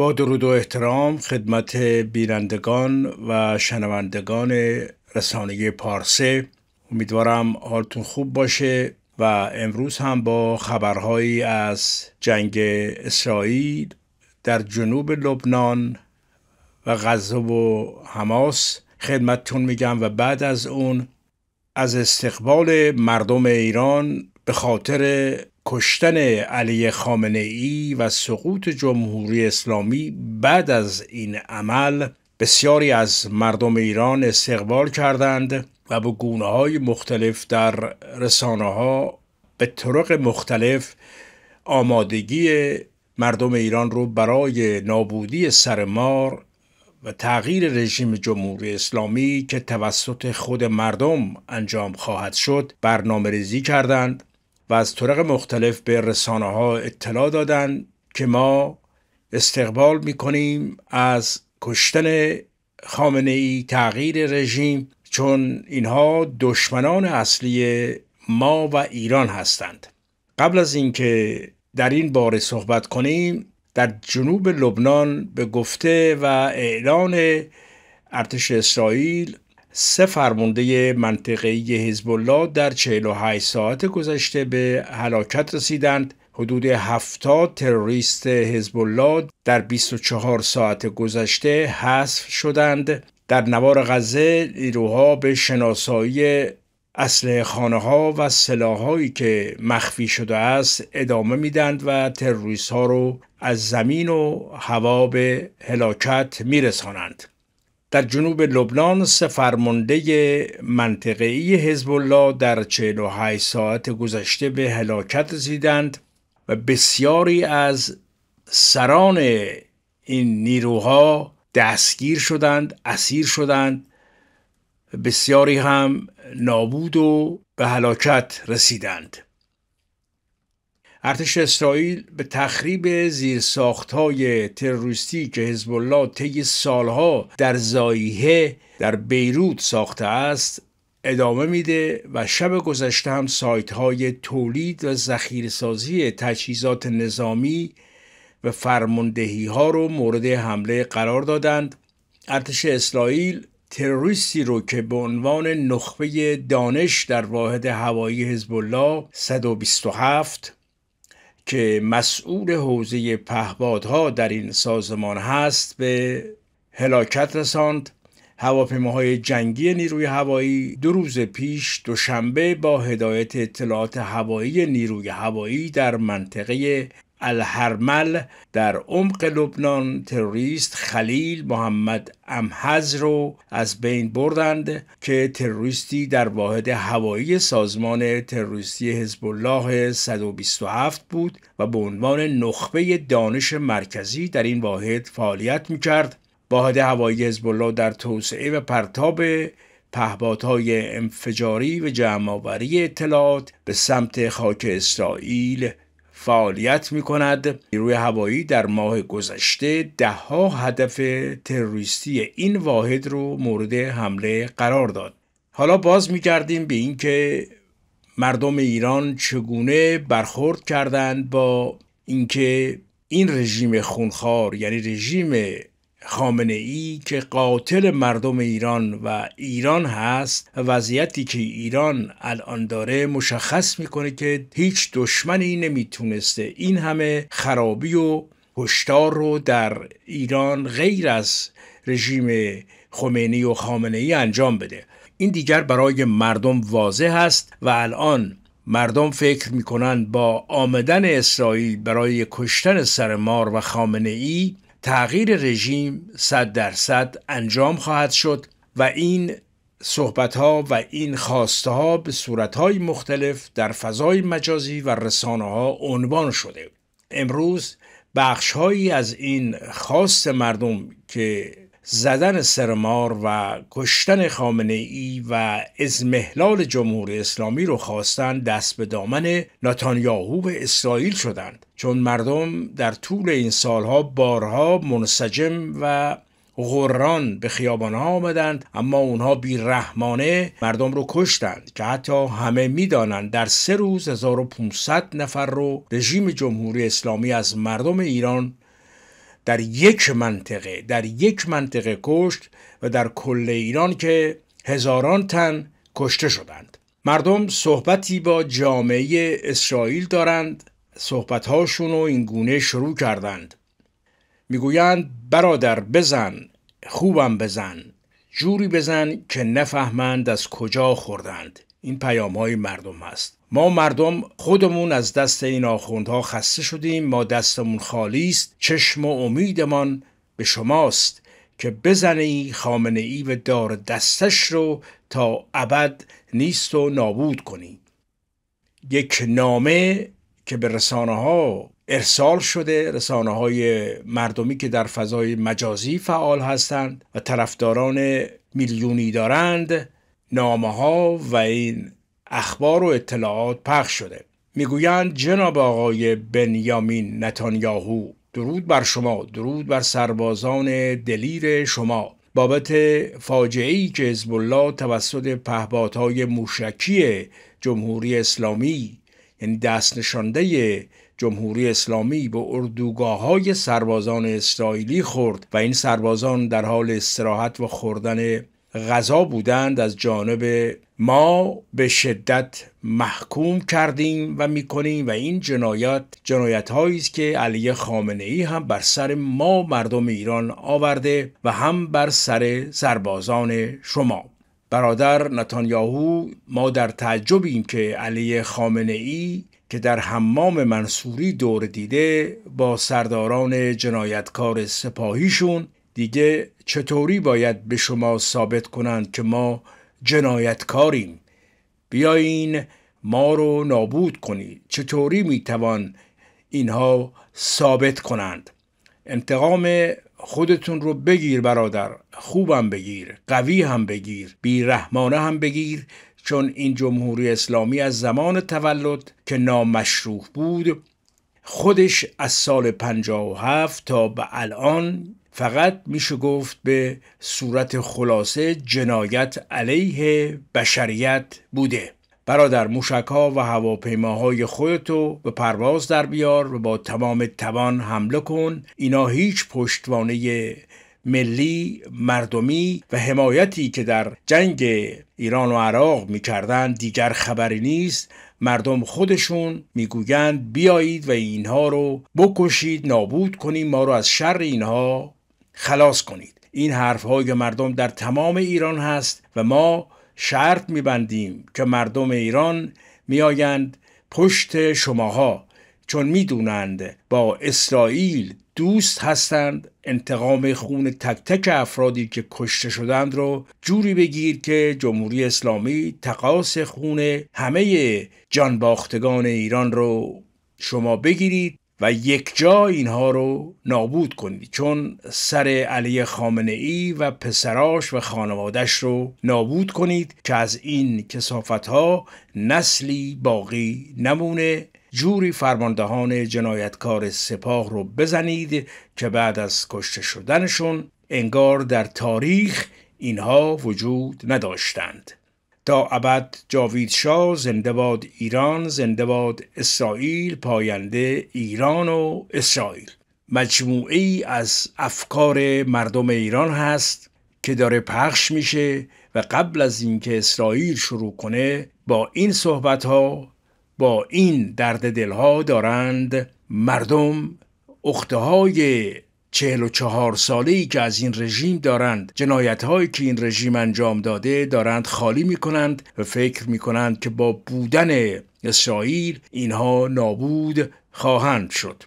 با درود و احترام خدمت بینندگان و شنوندگان رسانه پارسه امیدوارم حالتون خوب باشه و امروز هم با خبرهایی از جنگ اسرائیل در جنوب لبنان و غزه و حماس خدمتتون میگم و بعد از اون از استقبال مردم ایران به خاطر کشتن علی خامنه ای و سقوط جمهوری اسلامی بعد از این عمل بسیاری از مردم ایران استقبال کردند و به گونه های مختلف در رسانه ها به طرق مختلف آمادگی مردم ایران رو برای نابودی سرمار و تغییر رژیم جمهوری اسلامی که توسط خود مردم انجام خواهد شد برنامه ریزی کردند و از طرق مختلف به رسانه ها اطلاع دادند که ما استقبال می کنیم از کشتن خامنه ای تغییر رژیم چون اینها دشمنان اصلی ما و ایران هستند قبل از اینکه در این باره صحبت کنیم در جنوب لبنان به گفته و اعلان ارتش اسرائیل سه فرمانده منطقه حزب الله در 48 ساعت گذشته به هلاکت رسیدند حدود 70 تروریست حزب الله در 24 ساعت گذشته حذف شدند در نوار غزه نیروها به شناسایی اصل خانه ها و سلاحهایی که مخفی شده است ادامه میدند و تروریست ها رو از زمین و هوا به هلاکت میرسانند در جنوب لبنان سه منطقه ای حزب الله در 48 ساعت گذشته به هلاکت رسیدند و بسیاری از سران این نیروها دستگیر شدند، اسیر شدند بسیاری هم نابود و به هلاکت رسیدند. ارتش اسرائیل به تخریب زیرساختهای تروریستی که حزب الله طی سالها در زاییه در بیروت ساخته است ادامه میده و شب گذشته هم سایت های تولید و ذخیره‌سازی تجهیزات نظامی و فرماندهی ها رو مورد حمله قرار دادند ارتش اسرائیل تروریستی رو که به عنوان نخبه دانش در واحد هوایی حزب الله 127 که مسئول حوزه پهبادها در این سازمان هست به هلاکت رساند هواپیماهای جنگی نیروی هوایی دو روز پیش دوشنبه با هدایت اطلاعات هوایی نیروی هوایی در منطقه الحرمل در عمق لبنان تروریست خلیل محمد امحز رو از بین بردند که تروریستی در واحد هوایی سازمان تروریستی حزب الله 127 بود و به عنوان نخبه دانش مرکزی در این واحد فعالیت میکرد واحد هوایی حزب الله در توسعه و پرتاب پهپادهای انفجاری و جمعآوری اطلاعات به سمت خاک اسرائیل فعالیت می کند نیروی هوایی در ماه گذشته دهها هدف تروریستی این واحد رو مورد حمله قرار داد حالا باز میگردیم به اینکه مردم ایران چگونه برخورد کردند با اینکه این رژیم خونخوار یعنی رژیم خامنه ای که قاتل مردم ایران و ایران هست وضعیتی که ایران الان داره مشخص میکنه که هیچ دشمنی نمیتونسته این همه خرابی و هشدار رو در ایران غیر از رژیم خمینی و خامنه ای انجام بده این دیگر برای مردم واضح است و الان مردم فکر میکنند با آمدن اسرائیل برای کشتن سر مار و خامنه ای تغییر رژیم صد درصد انجام خواهد شد و این صحبت ها و این خواسته ها به صورت های مختلف در فضای مجازی و رسانه ها عنوان شده امروز بخش هایی از این خواست مردم که زدن سرمار و کشتن خامنه ای و ازمهلال جمهوری اسلامی رو خواستند دست به دامن نتانیاهو به اسرائیل شدند چون مردم در طول این سالها بارها منسجم و غران به خیابان ها آمدند اما اونها بیرحمانه مردم رو کشتند که حتی همه میدانند در سه روز 1500 نفر رو رژیم جمهوری اسلامی از مردم ایران در یک منطقه در یک منطقه کشت و در کل ایران که هزاران تن کشته شدند مردم صحبتی با جامعه اسرائیل دارند صحبتهاشون رو این گونه شروع کردند میگویند برادر بزن خوبم بزن جوری بزن که نفهمند از کجا خوردند این پیام های مردم هست ما مردم خودمون از دست این آخوندها خسته شدیم ما دستمون خالی است چشم و امیدمان به شماست که بزنی خامنه ای و دار دستش رو تا ابد نیست و نابود کنی یک نامه که به رسانه ها ارسال شده رسانه های مردمی که در فضای مجازی فعال هستند و طرفداران میلیونی دارند نامه ها و این اخبار و اطلاعات پخش شده میگویند جناب آقای بنیامین نتانیاهو درود بر شما درود بر سربازان دلیر شما بابت فاجعه ای که حزب الله توسط پهپادهای موشکی جمهوری اسلامی یعنی دست نشانده جمهوری اسلامی به اردوگاه های سربازان اسرائیلی خورد و این سربازان در حال استراحت و خوردن غذا بودند از جانب ما به شدت محکوم کردیم و میکنیم و این جنایت جنایت است که علی خامنه ای هم بر سر ما مردم ایران آورده و هم بر سر سربازان شما برادر نتانیاهو ما در تعجبیم که علی خامنه ای که در حمام منصوری دور دیده با سرداران جنایتکار سپاهیشون دیگه چطوری باید به شما ثابت کنند که ما جنایتکاریم بیایین ما رو نابود کنید چطوری میتوان اینها ثابت کنند انتقام خودتون رو بگیر برادر خوبم بگیر قوی هم بگیر بیرحمانه هم بگیر چون این جمهوری اسلامی از زمان تولد که نامشروح بود خودش از سال 57 تا به الان فقط میشه گفت به صورت خلاصه جنایت علیه بشریت بوده برادر موشک ها و هواپیماهای خودتو به پرواز در بیار و با تمام توان حمله کن اینا هیچ پشتوانه ملی، مردمی و حمایتی که در جنگ ایران و عراق میکردند دیگر خبری نیست مردم خودشون میگویند بیایید و اینها رو بکشید نابود کنیم ما رو از شر اینها خلاص کنید این حرف های مردم در تمام ایران هست و ما شرط میبندیم که مردم ایران میآیند پشت شماها چون میدونند با اسرائیل دوست هستند انتقام خون تک تک افرادی که کشته شدند رو جوری بگیر که جمهوری اسلامی تقاس خون همه جانباختگان ایران رو شما بگیرید و یک جا اینها رو نابود کنید چون سر علی خامنه ای و پسراش و خانوادش رو نابود کنید که از این کسافت ها نسلی باقی نمونه جوری فرماندهان جنایتکار سپاه رو بزنید که بعد از کشته شدنشون انگار در تاریخ اینها وجود نداشتند تا ابد جاوید شاه زنده ایران زنده اسرائیل پاینده ایران و اسرائیل مجموعه ای از افکار مردم ایران هست که داره پخش میشه و قبل از اینکه اسرائیل شروع کنه با این صحبت ها با این درد دل ها دارند مردم اخته های چهل و چهار ساله ای که از این رژیم دارند جنایت هایی که این رژیم انجام داده دارند خالی می کنند و فکر می کنند که با بودن اسرائیل اینها نابود خواهند شد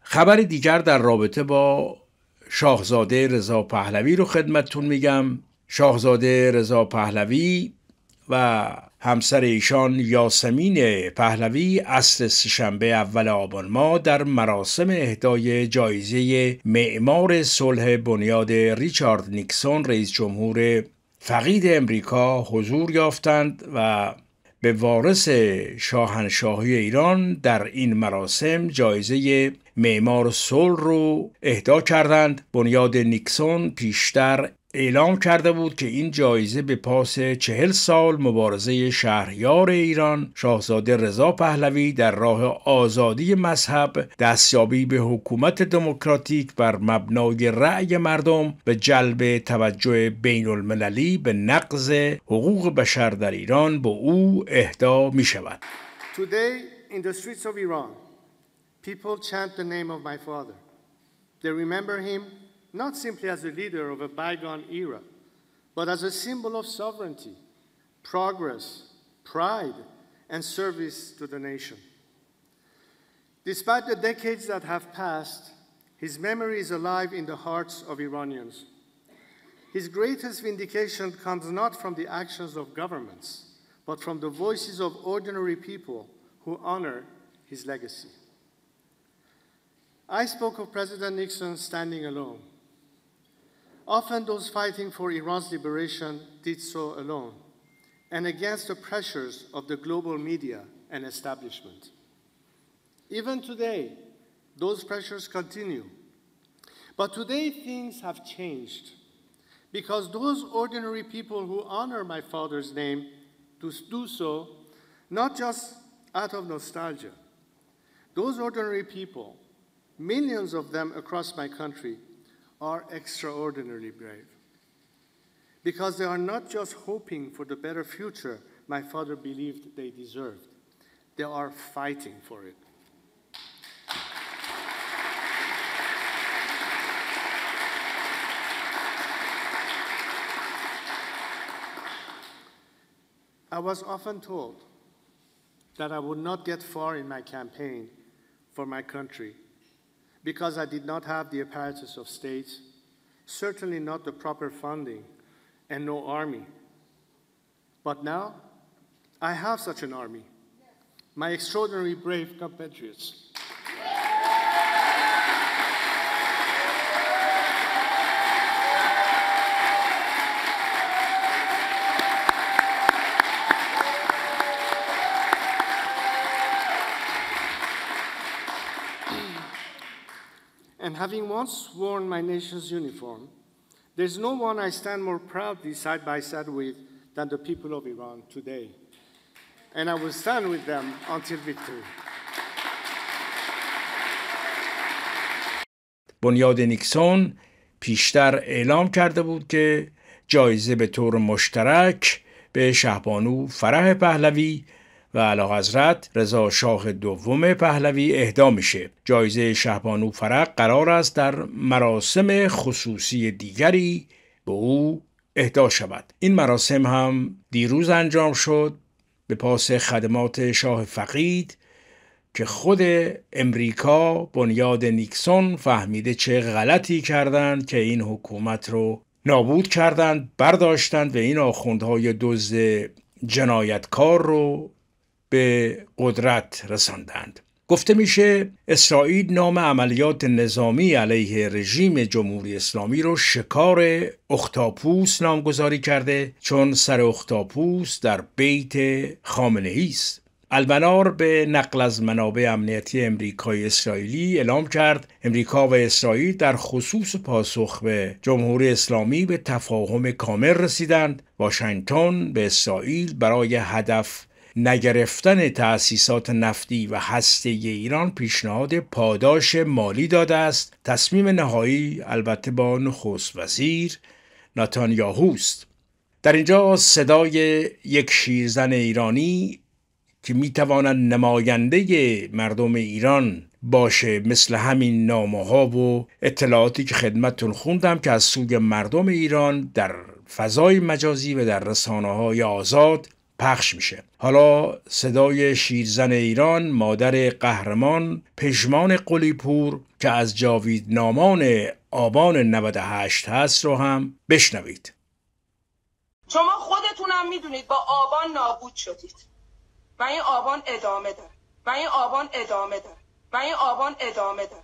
خبر دیگر در رابطه با شاهزاده رضا پهلوی رو خدمتتون میگم شاهزاده رضا پهلوی و همسر ایشان یاسمین پهلوی اصل سهشنبه اول آبان در مراسم اهدای جایزه معمار صلح بنیاد ریچارد نیکسون رئیس جمهور فقید امریکا حضور یافتند و به وارث شاهنشاهی ایران در این مراسم جایزه معمار صلح رو اهدا کردند بنیاد نیکسون پیشتر اعلام کرده بود که این جایزه به پاس چهل سال مبارزه شهریار ایران شاهزاده رضا پهلوی در راه آزادی مذهب دستیابی به حکومت دموکراتیک بر مبنای رأی مردم به جلب توجه بین المللی به نقض حقوق بشر در ایران به او اهدا می شود. Today not simply as a leader of a bygone era, but as a symbol of sovereignty, progress, pride, and service to the nation. Despite the decades that have passed, his memory is alive in the hearts of Iranians. His greatest vindication comes not from the actions of governments, but from the voices of ordinary people who honor his legacy. I spoke of President Nixon standing alone, Often those fighting for Iran's liberation did so alone and against the pressures of the global media and establishment. Even today, those pressures continue. But today things have changed because those ordinary people who honor my father's name to do so not just out of nostalgia. Those ordinary people, millions of them across my country, are extraordinarily brave. Because they are not just hoping for the better future my father believed they deserved, they are fighting for it. I was often told that I would not get far in my campaign for my country because I did not have the apparatus of state, certainly not the proper funding, and no army. But now, I have such an army, my extraordinary brave compatriots. and having once worn my nation's uniform, there's no one I stand more proudly side by side with than the people of Iran today. And I will stand with them until victory. بنیاد نیکسون پیشتر اعلام کرده بود که جایزه به طور مشترک به شهبانو فرح پهلوی و علا حضرت رضا شاه دوم پهلوی اهدا میشه جایزه شهبانو فرق قرار است در مراسم خصوصی دیگری به او اهدا شود این مراسم هم دیروز انجام شد به پاس خدمات شاه فقید که خود امریکا بنیاد نیکسون فهمیده چه غلطی کردند که این حکومت رو نابود کردند برداشتند و این آخوندهای دوز جنایتکار رو به قدرت رساندند گفته میشه اسرائیل نام عملیات نظامی علیه رژیم جمهوری اسلامی رو شکار اختاپوس نامگذاری کرده چون سر اختاپوس در بیت خامنه است البنار به نقل از منابع امنیتی امریکای اسرائیلی اعلام کرد امریکا و اسرائیل در خصوص پاسخ به جمهوری اسلامی به تفاهم کامل رسیدند واشنگتن به اسرائیل برای هدف نگرفتن تأسیسات نفتی و هسته ایران پیشنهاد پاداش مالی داده است تصمیم نهایی البته با نخست وزیر است. در اینجا صدای یک شیرزن ایرانی که میتواند نماینده مردم ایران باشه مثل همین نامه ها و اطلاعاتی که خدمتتون خوندم که از سوی مردم ایران در فضای مجازی و در رسانه های آزاد پخش میشه حالا صدای شیرزن ایران مادر قهرمان پشمان قلیپور که از جاوید نامان آبان 98 هست رو هم بشنوید شما خودتونم میدونید با آبان نابود شدید و این آبان ادامه داره و این آبان ادامه داره و این آبان ادامه داره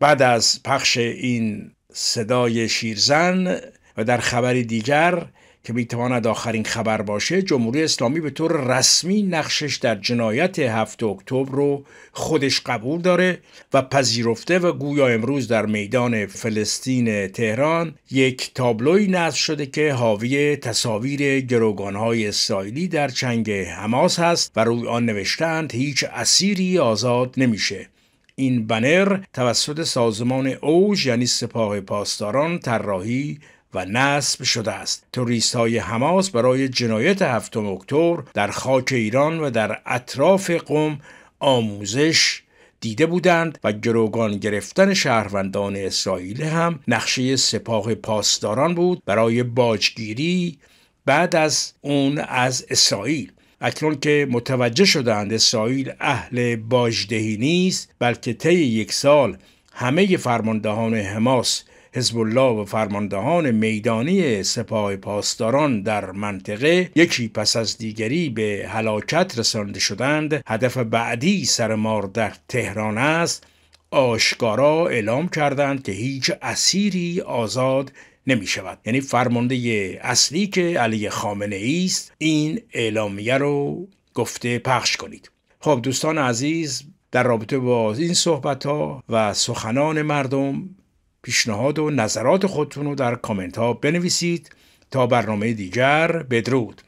بعد از پخش این صدای شیرزن و در خبری دیگر که میتواند آخرین خبر باشه جمهوری اسلامی به طور رسمی نقشش در جنایت 7 اکتبر رو خودش قبول داره و پذیرفته و گویا امروز در میدان فلسطین تهران یک تابلوی نصب شده که حاوی تصاویر گروگانهای اسرائیلی در چنگ حماس هست و روی آن نوشتند هیچ اسیری آزاد نمیشه این بنر توسط سازمان اوج یعنی سپاه پاسداران طراحی و نصب شده است توریست های حماس برای جنایت هفتم اکتبر در خاک ایران و در اطراف قم آموزش دیده بودند و گروگان گرفتن شهروندان اسرائیل هم نقشه سپاه پاسداران بود برای باجگیری بعد از اون از اسرائیل اکنون که متوجه شدند اسرائیل اهل باجدهی نیست بلکه طی یک سال همه فرماندهان حماس حزب الله و فرماندهان میدانی سپاه پاسداران در منطقه یکی پس از دیگری به هلاکت رسانده شدند هدف بعدی سر مار در تهران است آشکارا اعلام کردند که هیچ اسیری آزاد نمی شود یعنی فرمانده اصلی که علی خامنه است این اعلامیه رو گفته پخش کنید خب دوستان عزیز در رابطه با این صحبت ها و سخنان مردم پیشنهاد و نظرات خودتون رو در کامنت ها بنویسید تا برنامه دیگر بدرود